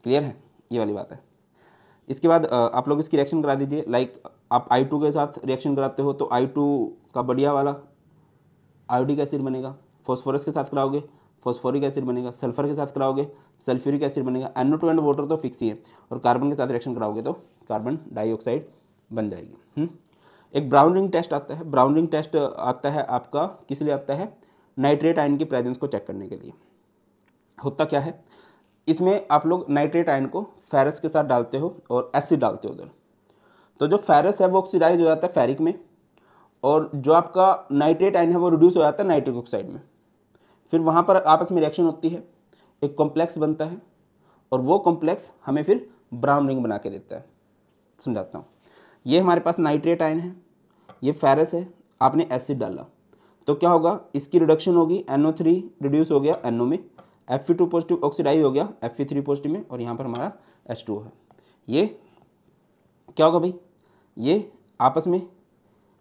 क्लियर है ये वाली बात है इसके बाद आप लोग इसकी रिएक्शन करा दीजिए लाइक आप आई टू के साथ रिएक्शन कराते हो तो आई टू का बढ़िया वाला आयोडिक एसिड बनेगा फॉस्फोरस के साथ कराओगे फॉस्फोरिक एसिड बनेगा सल्फर के साथ कराओगे सल्फ्यूरिक एसिड बनेगा एनो टू एंड वाटर तो फिक्स ही है और कार्बन के साथ रिएक्शन कराओगे तो कार्बन डाइऑक्साइड बन जाएगी हुँ? हम्म? एक ब्राउन रिंग टेस्ट आता है ब्राउन रिंग टेस्ट आता है आपका किस लिए आता है नाइट्रेट आयन की प्रेजेंस को चेक करने के लिए होता क्या है इसमें आप लोग नाइट्रेट आयन को फेरस के साथ डालते हो और एसिड डालते हो उधर तो जो फेरस है वो ऑक्सीडाइज हो जाता है फेरिक में और जो आपका नाइट्रेट आयन है वो रिड्यूस हो जाता है नाइट्रिक ऑक्साइड में फिर वहाँ पर आपस में रिएक्शन होती है एक कॉम्प्लेक्स बनता है और वो कॉम्प्लेक्स हमें फिर ब्राउन रिंग बना के देता है समझाता हूँ ये हमारे पास नाइट्रेट आयन है ये फेरस है आपने एसिड डाला तो क्या होगा इसकी रिडक्शन होगी थ्री रिड्यूस हो गया NO में एफ टू पॉजिटिव ऑक्सीडाइज हो गया एफ थ्री पॉजिटिव में और यहाँ पर हमारा एच टू है ये क्या होगा भाई ये आपस में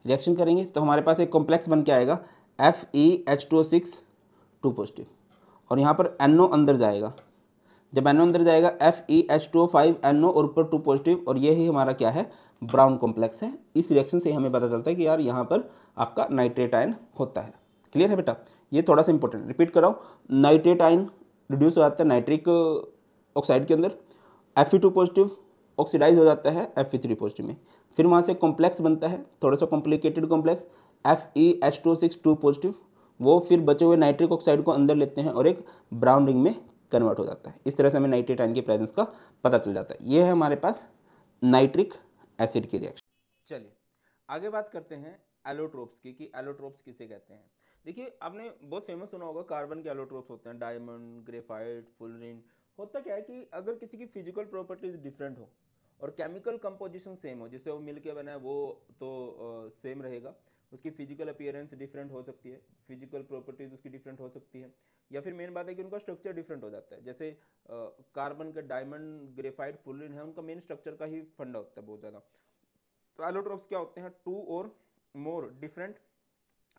रिएक्शन करेंगे तो हमारे पास एक कॉम्प्लेक्स बन के आएगा F E H two six two positive और यहाँ पर एन ओ अंदर जाएगा जब एन ओ अंदर जाएगा F E H two five N O और ऊपर टू पॉजिटिव और ये ही हमारा क्या है ब्राउन कॉम्प्लेक्स है इस रिएक्शन से हमें पता चलता है कि यार यहाँ पर आपका नाइट्रेट आयन होता है क्लियर है बेटा ये थोड़ा सा इंपॉर्टेंट रिपीट कराऊँ नाइट्रेट आयन रिड्यूस हो जाता है नाइट्रिक ऑक्साइड uh, के अंदर एफ टू पॉजिटिव ऑक्सीडाइज हो जाता है एफ थ्री पॉजिटिव में फिर वहाँ से कॉम्प्लेक्स बनता है थोड़ा सा complicated complex F E H two six two positive वो फिर बचे हुए नाइट्रिक ऑक्साइड को अंदर लेते हैं और एक ब्राउन रिंग में कन्वर्ट हो जाता है इस तरह से हमें नाइट्रेट आयन की प्रेजेंस का पता चल जाता है ये है हमारे पास नाइट्रिक एसिड की रिएक्शन चलिए आगे बात करते हैं एलोट्रोप्स की कि एलोट्रोप्स किसे कहते हैं देखिए आपने बहुत फेमस सुना होगा कार्बन के एलोट्रोप्स होते हैं डायमंड ग्रेफाइट फुलरिन होता क्या है कि अगर किसी की फिजिकल प्रॉपर्टीज डिफरेंट हो और केमिकल कंपोजिशन सेम हो जैसे वो मिल के बना है वो तो सेम रहेगा उसकी फिजिकल अपियरेंस डिफरेंट हो सकती है फिजिकल प्रॉपर्टीज उसकी डिफरेंट हो सकती है या फिर मेन बात है कि उनका स्ट्रक्चर डिफरेंट हो जाता है जैसे कार्बन का डायमंड ग्रेफाइट फुलरिन है उनका मेन स्ट्रक्चर का ही फंडा होता है बहुत ज़्यादा तो एलोट्रोप्स क्या होते हैं two or more different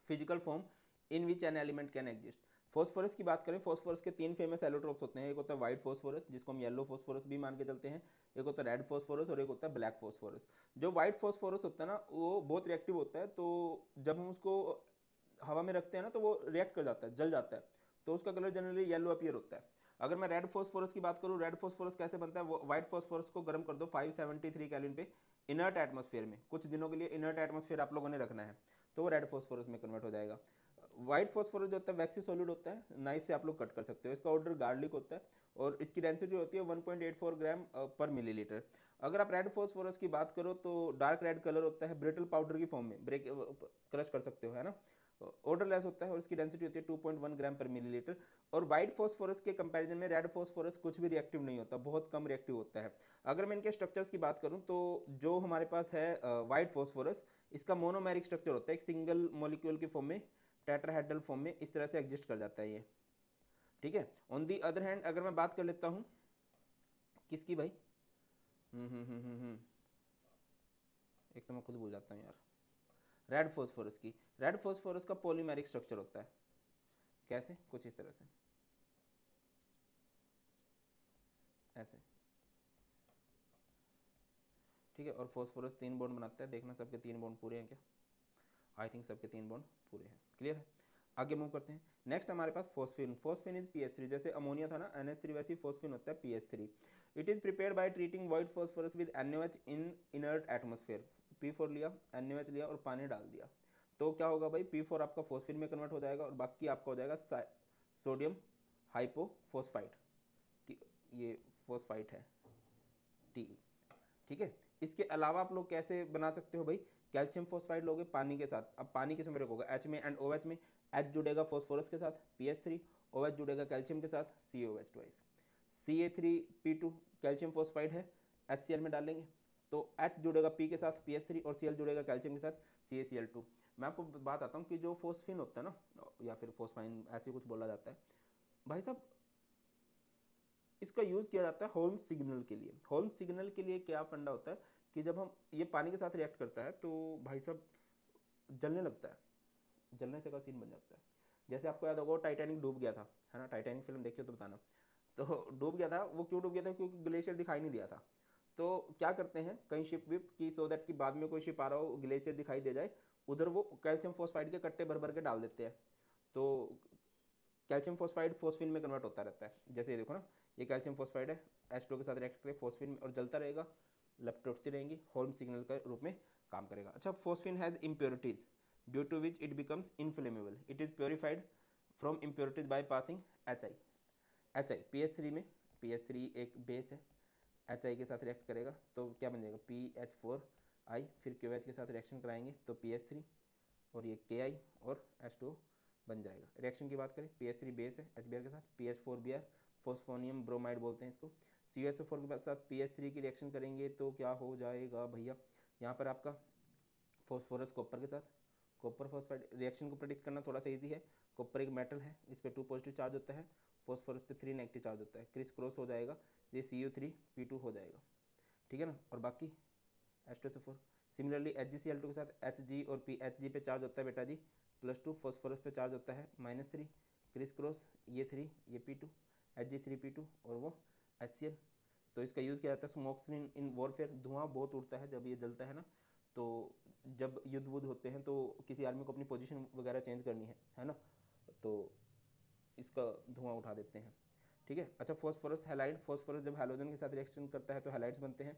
physical form in which an element can exist phosphorus की बात करें फॉस्फोरस के तीन फेमस एलोट्रोप्स होते हैं एक होता है व्हाइट फॉस्फोरस जिसको हम येलो फॉस्फोरस भी मान के चलते हैं एक होता है रेड फॉस्फोरस और एक होता है ब्लैक फॉस्फोरस जो व्हाइट फॉस्फोरस होता है ना वो बहुत रिएक्टिव होता है तो जब हम उसको हवा में रखते हैं ना तो वो रिएक्ट कर जाता है जल जाता है तो उसका कलर जनरली येलो अपियर होता है अगर मैं रेड फॉस्फोरस की बात करूँ रेड फॉस्फोरस कैसे बनता है वो व्हाइट फॉस्फोरस को गर्म कर दो फाइव सेवेंटी पे इनर्ट एटमोसफेयर में कुछ दिनों के लिए इनर्ट एटमोसफेयर आप लोगों ने रखना है तो वो रेड फॉस्फोरस में कन्वर्ट हो जाएगा वाइट फॉस्फोरस जो होता है वैक्सी सॉलिड होता है नाइफ से आप लोग कट कर सकते हो इसका ऑर्डर गार्लिक होता है और इसकी डेंसिटी होती है 1.84 ग्राम पर मिलीलीटर अगर आप रेड फॉस्फोरस की बात करो तो डार्क रेड कलर होता है ब्रिटल पाउडर की फॉर्म में ब्रेक क्रश कर सकते हो है ना ऑर्डर लेस होता है और इसकी डेंसिटी होती है टू ग्राम पर मिली और वाइट फॉस्फोरस के कंपेरिजन में रेड फॉस्फोरस कुछ भी रिएक्टिव नहीं होता बहुत कम रिएक्टिव होता है अगर मैं इनके स्ट्रक्चर्स की बात करूँ तो जो हमारे पास है वाइट फॉस्फोरस इसका मोनोमेरिक स्ट्रक्चर होता है एक सिंगल मॉलिक्यूल के फॉर्म में टेट्राहेड्रल फॉर्म में इस तरह से एग्जिस्ट कर जाता है ये ठीक है ऑन दी अदर हैंड अगर मैं बात कर लेता हूँ किसकी भाई हम्म, हम्म हम्म हम्म हम्म एक तो मैं खुद भूल जाता हूँ यार रेड फॉस्फोरस की रेड फॉस्फोरस का पोलीमेरिक स्ट्रक्चर होता है कैसे कुछ इस तरह से ऐसे ठीक है और फॉस्फोरस तीन बोन बनाता है देखना सबके तीन बोन पूरे हैं क्या आई थिंक सबके तीन बॉन्ड पूरे हैं क्लियर है आगे मूव करते हैं नेक्स्ट हमारे पास phosphine phosphine is P H three जैसे अमोनिया था ना एन एच थ्री वैसे फोस्फिन होता है P H three it is prepare by treating white phosphorus with N H in inert atmosphere P four लिया एन एच लिया और पानी डाल दिया तो क्या होगा भाई पी फोर आपका फोस्फिन में कन्वर्ट हो जाएगा और बाकी आपका हो जाएगा सोडियम हाइपोफोस्फाइट ये फोस्फाइट है टी e। ठीक है इसके अलावा आप लोग कैसे बना सकते हो भाई कैल्शियम फोस्फाइड लोगे पानी के साथ अब पानी किस में रखोगे एच में एंड ओ OH में एच जुड़ेगा फॉस्फोरस के साथ P H three O H जुड़ेगा कैल्शियम के साथ C O H twice C A three P two calcium phosphide है एच सी एल में डालेंगे तो एच जुड़ेगा पी के साथ पी एच थ्री और सी एल जुड़ेगा कैल्शियम के साथ सी ए सी एल टू मैं आपको बात आता हूँ कि जो फोस्फिन होता है ना या फिर फोस्फाइन ऐसे कुछ बोला जाता है भाई साहब इसका यूज़ किया जाता है होम सिग्नल के लिए होम सिग्नल के लिए क्या फंडा होता है कि जब हम ये पानी के साथ रिएक्ट करता है तो भाई साहब जलने लगता है जलने से का सीन बन जाता है जैसे आपको याद होगा टाइटैनिक डूब गया था है ना टाइटैनिक फिल्म देखिए तो बताना तो डूब गया था वो क्यों डूब गया था क्योंकि ग्लेशियर दिखाई नहीं दिया था तो क्या करते हैं कहीं शिप विप की सो दैट कि बाद में कोई शिप आ रहा हो ग्लेशियर दिखाई दे जाए उधर वो कैल्शियम फोस्फाइड के कट्टे भर भर के डाल देते हैं तो कैल्शियम फोस्फाइड फोस्फिन में कन्वर्ट होता रहता है जैसे ये देखो ना ये कैल्शियम फोस्फाइड है एच के साथ रिएक्ट करे फोस्फिन और जलता रहेगा लपटोटती रहेंगी हॉर्म सिग्नल के रूप में काम करेगा अच्छा phosphine has impurities due to which it becomes inflammable it is purified from impurities by passing H I H I P H three में पी एच थ्री एक बेस है एच आई के साथ रिएक्ट करेगा तो क्या बन जाएगा पी एच फोर आई फिर क्यू एच के साथ रिएक्शन कराएंगे तो पी एच थ्री और ये के आई और एच टू बन जाएगा रिएक्शन की बात करें पी एच थ्री बेस है एच बी आर के साथ P H four B R phosphonium bromide बोलते हैं इसको सी एस ओ फोर के साथ पी एस थ्री की रिएक्शन करेंगे तो क्या हो जाएगा भैया यहाँ पर आपका फॉस्फोरस कॉपर के साथ कॉपर फॉस्फाइड रिएक्शन को प्रेडिक्ट करना थोड़ा सा ईजी है कॉपर एक मेटल है इस पर टू पॉजिटिव चार्ज होता है फॉस्फोरस पे थ्री नेगेटिव चार्ज होता है क्रिस क्रॉस हो जाएगा ये C U three P two हो जाएगा ठीक है ना और बाकी four similarly H G C L two के साथ एच जी और पी एच जी पे चार्ज होता है बेटा जी प्लस टू फॉस्फोरस पे चार्ज होता है माइनस थ्री क्रिस क्रॉस ये थ्री ये P two H G three P two और वो एच सी एल तो इसका यूज़ किया जाता है स्मोक स्क्रीन इन वॉरफेयर धुआं बहुत उड़ता है जब ये जलता है ना तो जब युद्ध वुद्ध होते हैं तो किसी आर्मी को अपनी पोजीशन वगैरह चेंज करनी है है ना तो इसका धुआं उठा देते हैं ठीक है अच्छा फॉस्फोरस हेलाइड फॉस्फोरस जब हेलोजन के साथ रिएक्शन करता है तो हेलाइड्स बनते हैं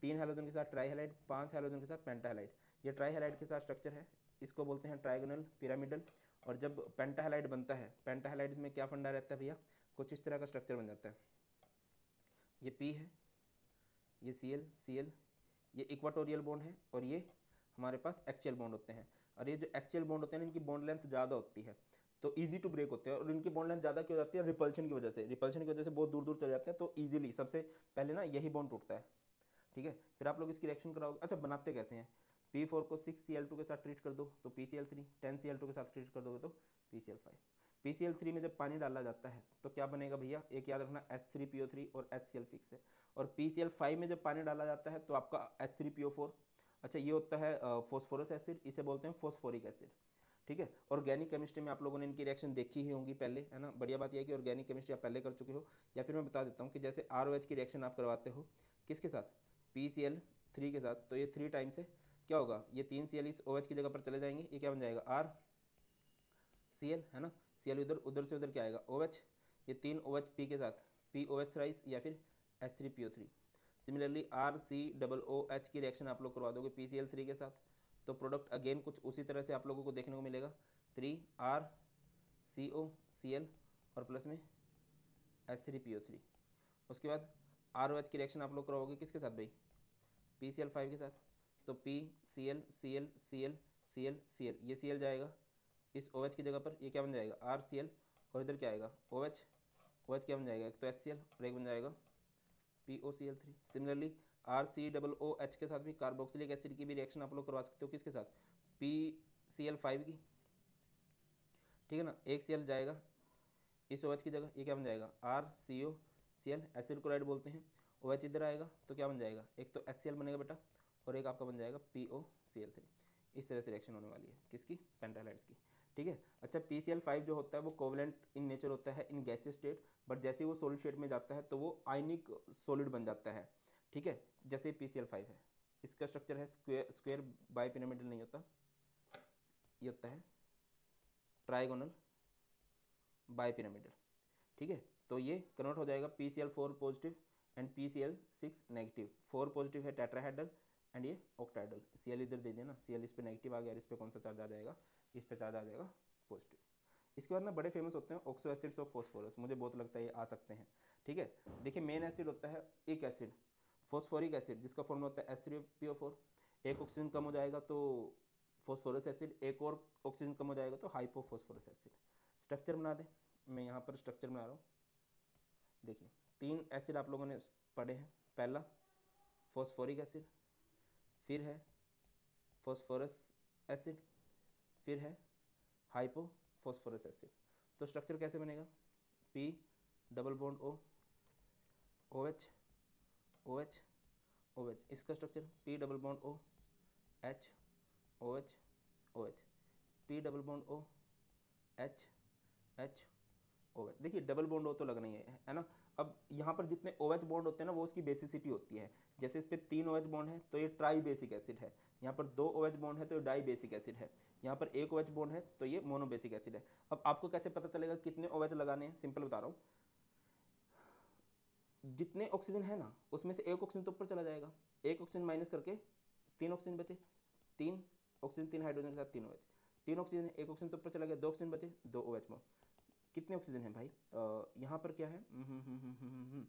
तीन हेलोजन के साथ ट्राई हेलाइड पाँच हेलोजन के साथ पेंटा हेलाइड ये ट्राई हेलाइड के साथ स्ट्रक्चर है इसको बोलते हैं ट्राइगोनल पिरामिडल और जब पेंटा हेलाइड बनता है पेंटा हेलाइड में क्या फंडा रहता है भैया कुछ इस तरह का स्ट्रक्चर बन जाता है ये पी है ये सी एल सी एल ये इक्वाटोरियल बॉन्ड है और ये हमारे पास एक्सियल बॉन्ड होते हैं और ये जो एक्सियल बॉन्ड होते हैं इनकी बॉन्ड लेंथ ज़्यादा होती है तो ईजी टू ब्रेक होते हैं और इनकी बॉन्ड लेंथ ज़्यादा क्यों जाती है रिपल्शन की वजह से रिपल्शन की वजह से बहुत दूर दूर चले जाते हैं तो ईजिली सबसे पहले ना यही बॉन्ड टूटता है ठीक है फिर आप लोग इसकी रिएक्शन कराओगे अच्छा बनाते कैसे हैं पी फोर को सिक्स सी एल टू के साथ ट्रीट कर दो तो P C L three ten C L two के साथ ट्रीट कर दोगे तो P C L five P three में जब पानी डाला जाता है तो क्या बनेगा भैया एक याद रखना S three P O three और एस सी एल सिक्स है और पी सी एल फाइव में जब पानी डाला जाता है तो आपका S three P O four अच्छा ये होता है फोस्फोरस एसिड इसे बोलते हैं फोस्फोरिक एसिड ठीक है ऑर्गेनिक केमिस्ट्री में आप लोगों ने इनकी रिएक्शन देखी ही होंगी पहले है ना बढ़िया बात यह है कि ऑर्गेनिक केमिस्ट्री आप पहले कर चुके हो या फिर मैं बता देता हूँ कि जैसे आर की रिएक्शन आप करवाते हो किसके साथ पी सी एल थ्री के साथ तो ये थ्री टाइम्स है क्या होगा ये तीन सी एल इस ओ एच की जगह पर चले जाएंगे ये क्या बन जाएगा आर सी एल है ना सी एल उधर उधर से उधर क्या आएगा ओ OH, ये तीन ओ OH पी के साथ पी ओ एच थ्राइस या फिर H three P O three similarly R C double O H की रिएक्शन आप लोग करवा दोगे पी सी एल थ्री के साथ तो प्रोडक्ट अगेन कुछ उसी तरह से आप लोगों को देखने को मिलेगा three R C O C L और प्लस में H three P O three उसके बाद आर ओ एच की रिएक्शन आप लोग करवाओगे किसके साथ भाई पी सी एल फाइव के साथ तो P C L C L C L C L C L ये सी एल जाएगा इस ओ OH की जगह पर ये क्या बन जाएगा आर और इधर क्या आएगा ओ एच ओ एच क्या बन जाएगा एक तो एस एल और एक बन जाएगा P O C L three similarly R C double O H के साथ भी कार्बोक्सिलिक एसिड की भी रिएक्शन आप लोग करवा सकते हो किसके साथ पी सी एल फाइव की ठीक है ना एक सी एल जाएगा इस ओ OH की जगह ये क्या बन जाएगा R C O C L acid chloride बोलते हैं ओ OH इधर आएगा तो क्या बन जाएगा एक तो एस सी एल बनेगा बेटा और एक आपका बन जाएगा P O C L three इस तरह से रिएक्शन होने वाली है किसकी पेंटालाइड्स की ठीक है अच्छा पी जो होता है वो कोवलेंट इन नेचर होता है इन गैसेज स्टेट बट जैसे वो सोलिड स्टेट में जाता है तो वो आइनिक सोलिड बन जाता है ठीक है जैसे पी है इसका स्ट्रक्चर है स्क्वेयर स्क्वेयर बाई नहीं होता ये होता है ट्राइगोनल बाई ठीक है तो ये कन्वर्ट हो जाएगा P C L four positive and P C L six negative four positive है टेट्राहेड्रल एंड ये ऑक्टाहेडल सी एल इधर दे देना सी एल इस पर नेगेटिव आ गया और इस पर कौन सा चार्ज आ जाएगा इस पर चार्ज आ जाएगा पॉजिटिव इसके बाद ना बड़े फेमस होते हैं ऑक्सो एसिड्स और फॉस्फोरस मुझे बहुत लगता है ये आ सकते हैं ठीक है देखिए मेन एसिड होता है एक एसिड फॉस्फोरिक एसिड जिसका फॉर्मूला होता है S three P O four एक ऑक्सीजन कम हो जाएगा तो फॉस्फोरस एसिड एक और ऑक्सीजन कम हो जाएगा तो हाइपोफॉस्फोरस एसिड स्ट्रक्चर बना दें मैं यहाँ पर स्ट्रक्चर बना रहा हूँ देखिए तीन एसिड आप लोगों ने पढ़े हैं पहला फॉस्फोरिक एसिड फिर है फॉस्फोरस एसिड फिर है हाइपोफोस्फोरस एसिड तो स्ट्रक्चर कैसे बनेगा P double bond O O H O H O H इसका structure P double bond O H O H O H P double bond O H H O H देखिए double bond O तो लग नहीं है है ना अब यहाँ पर जितने ओ एच बॉन्ड होते हैं ना वो उसकी बेसिसिटी होती है जैसे इस पर तीन ओ एच बॉन्ड है तो ये ट्राई बेसिक एसिड है यहाँ पर दो ओ एच बॉन्ड है तो ये डाई बेसिक एसिड है यहाँ पर एक ओएच बॉन्ड है तो ये मोनोबेसिक एसिड है अब आपको कैसे पता चलेगा कितने ओएच लगाने हैं सिंपल बता रहा हूँ जितने ऑक्सीजन है ना उसमें से एक ऑक्सीजन तो ऊपर चला जाएगा एक ऑक्सीजन माइनस करके तीन ऑक्सीजन बचे तीन ऑक्सीजन तीन हाइड्रोजन के साथ तीन ओएच तीन ऑक्सीजन एक ऑक्सीजन तो ऊपर चला गया दो ऑक्सीजन बचे दो ओएच मोर कितने ऑक्सीजन है भाई यहाँ पर क्या है हम्म, हम्म, हम्म,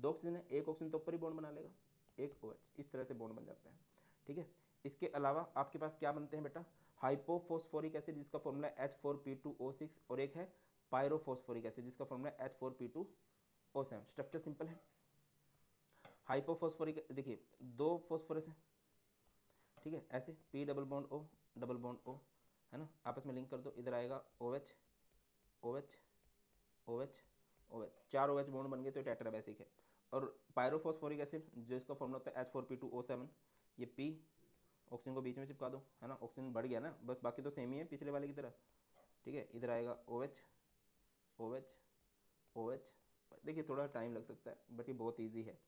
दो ऑक्सीजन है एक ऑक्सीजन तो ऊपर ही बॉन्ड बना लेगा एक ओएच इस तरह से बॉन्ड बन जाते हैं ठीक है इसके अलावा आपके पास क्या बनते हैं बेटा हाइपोफोस्फोरिक एसिड जिसका formula H four P two O six और एक है पायरोफोस्फोरिक एसिड जिसका formula H four P two O seven structure simple है हाइपोफोस्फोरिक देखिए दो फोस्फोरस है ठीक है ऐसे P double bond O double bond O है ना आपस में लिंक कर दो इधर आएगा O H O H O H O H चार ओ एच बॉन्ड बन गए तो बेसिक है और पायरोफोस्फोरिक एसिड जो इसका फॉर्मूला होता है H four P two O seven ये पी ऑक्सीजन को बीच में चिपका दो है ना ऑक्सीजन बढ़ गया ना बस बाकी तो सेम ही है पिछले वाले की तरह ठीक है इधर आएगा O H O H O H देखिए थोड़ा टाइम लग सकता है बट ये बहुत ईजी है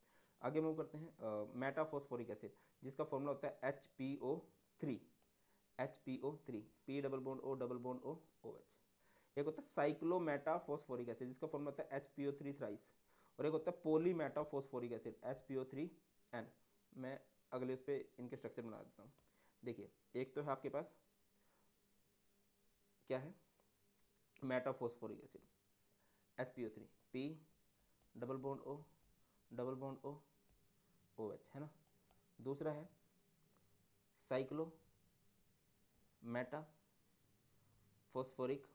आगे मूव करते हैं मेटाफोस्फोरिक uh, एसिड जिसका फॉर्मूला होता है H P O three H P O three P double bond O double bond O O H एक होता है साइक्लोमेटाफोस्फोरिक एसिड जिसका फॉर्मूला होता है H P O three thrice और एक होता है poly polymetaphosphoric acid H P O three N मैं अगले उस पर इनके स्ट्रक्चर बना देता हूँ देखिए एक तो है आपके पास क्या है metaphosphoric acid H P O three P double bond O double bond O O H है ना दूसरा है साइक्लो मेटा फोस्फोरिक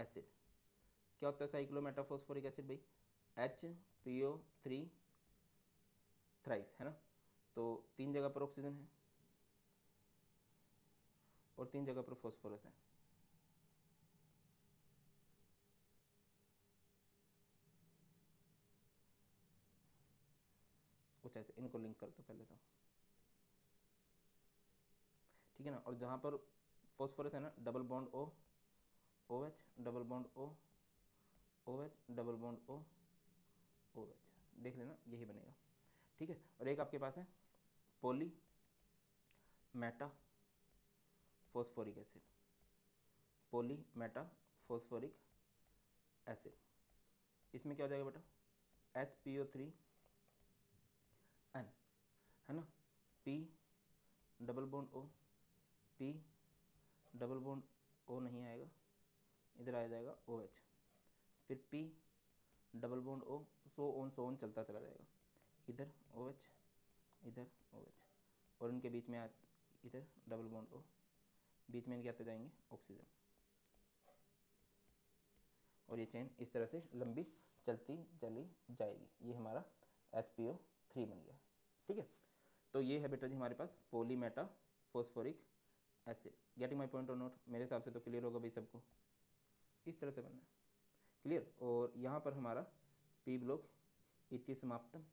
एसिड क्या होता है साइक्लो मेटाफोस्फोरिक एसिड भाई H P O three thrice है ना तो तीन जगह पर ऑक्सीजन है और तीन जगह पर फॉस्फोरस है कुछ ऐसे इनको लिंक कर दो पहले तो ठीक है ना और जहाँ पर फॉस्फोरस है ना double bond O O H double bond O O H double bond O O H देख लेना यही बनेगा ठीक है और एक आपके पास है poly meta phosphoric acid poly meta phosphoric acid इसमें क्या हो जाएगा बेटा H P O three N है ना P double bond O P double bond O नहीं आएगा इधर आ जाएगा ओ OH, एच फिर P double bond O so on so on चलता चला जाएगा इधर ओ एच इधर ओ एच और इनके बीच में इधर डबल बॉन्ड ओ बीच में इनके आते जाएंगे ऑक्सीजन और ये चेन इस तरह से लंबी चलती चली जाएगी ये हमारा एच पी ओ थ्री बन गया ठीक है तो ये है बेटा जी हमारे पास polymeta phosphoric acid getting my point of not मेरे हिसाब से तो क्लियर होगा भाई सबको इस तरह से बनना है क्लियर और यहाँ पर हमारा पी ब्लॉक इतनी समाप्तम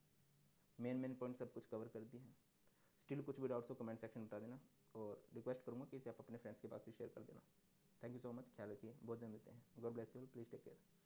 मेन मेन पॉइंट सब कुछ कवर कर दिए हैं स्टिल कुछ भी डाउट्स हो कमेंट सेक्शन में बता देना और रिक्वेस्ट करूँगा कि इसे आप अपने फ्रेंड्स के पास भी शेयर कर देना थैंक यू सो मच ख्याल रखिए बहुत जन मिलते हैं God bless you please take care